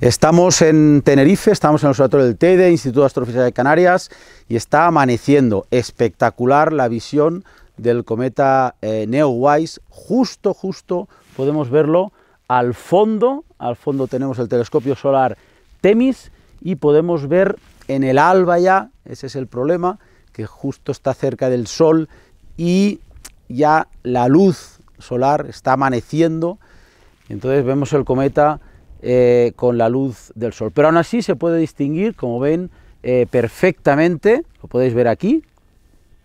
Estamos en Tenerife, estamos en el Observatorio del TEDE, Instituto de Astrofísica de Canarias, y está amaneciendo. Espectacular la visión del cometa eh, Neowise. Justo, justo podemos verlo al fondo. Al fondo tenemos el telescopio solar Temis y podemos ver en el alba ya, ese es el problema, que justo está cerca del Sol y ya la luz solar está amaneciendo. Entonces vemos el cometa eh, con la luz del sol. Pero aún así se puede distinguir, como ven, eh, perfectamente, lo podéis ver aquí,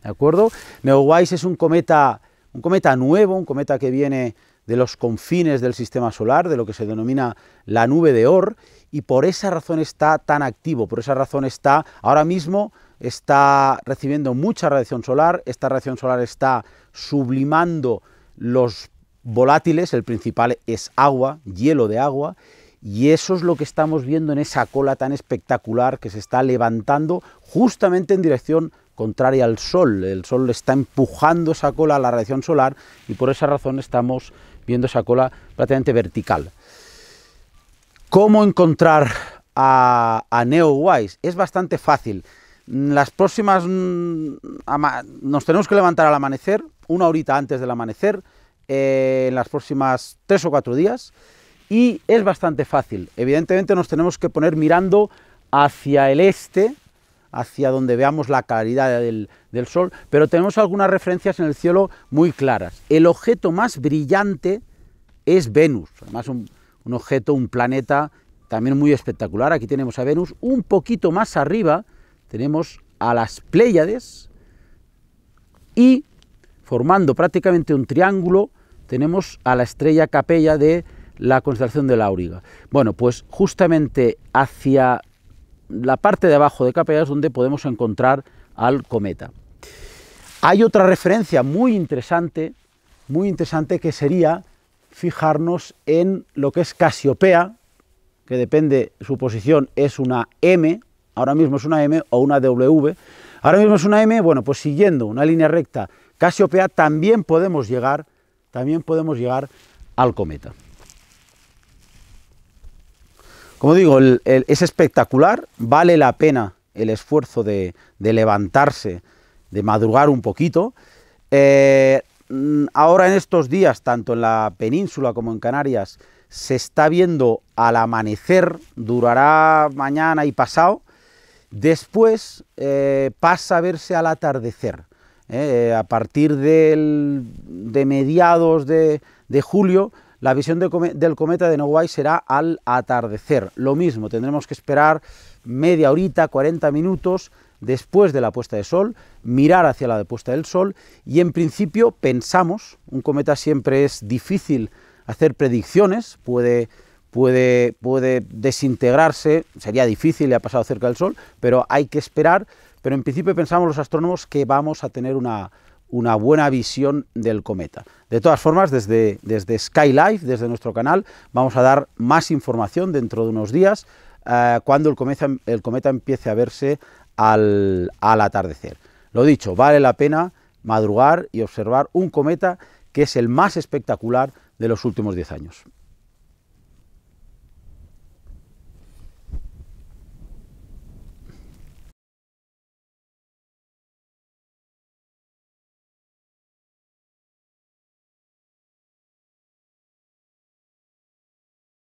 ¿de acuerdo? Neowise es un cometa, un cometa nuevo, un cometa que viene de los confines del sistema solar, de lo que se denomina la nube de Oort, y por esa razón está tan activo, por esa razón está ahora mismo está recibiendo mucha radiación solar, esta radiación solar está sublimando los volátiles, el principal es agua, hielo de agua, y eso es lo que estamos viendo en esa cola tan espectacular que se está levantando justamente en dirección contraria al Sol. El Sol está empujando esa cola a la radiación solar y por esa razón estamos viendo esa cola prácticamente vertical. ¿Cómo encontrar a, Neowise? Es bastante fácil. Las próximas... Mm, nos tenemos que levantar al amanecer, una horita antes del amanecer, eh, en las próximas tres o cuatro días y es bastante fácil. Evidentemente nos tenemos que poner mirando hacia el este, hacia donde veamos la claridad del, sol, pero tenemos algunas referencias en el cielo muy claras. El objeto más brillante es Venus, además un, un objeto, un planeta también muy espectacular. Aquí tenemos a Venus, un poquito más arriba tenemos a las Pléyades y formando prácticamente un triángulo tenemos a la estrella Capella de la constelación de la Auriga. Bueno, pues justamente hacia la parte de abajo de Capella es donde podemos encontrar al cometa. Hay otra referencia muy interesante, muy interesante que sería fijarnos en lo que es Casiopea, que depende su posición es una M, ahora mismo es una M o una W. Ahora mismo es una M, bueno, pues siguiendo una línea recta Casiopea también podemos llegar, también podemos llegar al cometa. Como digo, es espectacular, vale la pena el esfuerzo de, levantarse, de madrugar un poquito. Eh, mm, ahora en estos días, tanto en la península como en Canarias, se está viendo al amanecer, durará mañana y pasado, después eh, pasa a verse al atardecer. Eh, a partir de mediados de julio la visión del, cometa de Nogai será al atardecer. Lo mismo, tendremos que esperar media horita, 40 minutos después de la puesta de sol, mirar hacia la puesta del sol y en principio pensamos, un cometa siempre es difícil hacer predicciones, puede, puede, puede desintegrarse, sería difícil, le ha pasado cerca del sol, pero hay que esperar, pero en principio pensamos los astrónomos que vamos a tener una, una buena visión del cometa. De todas formas, desde, desde Skylife, desde nuestro canal, vamos a dar más información dentro de unos días eh, cuando el cometa, empiece a verse al, al atardecer. Lo dicho, vale la pena madrugar y observar un cometa que es el más espectacular de los últimos 10 años.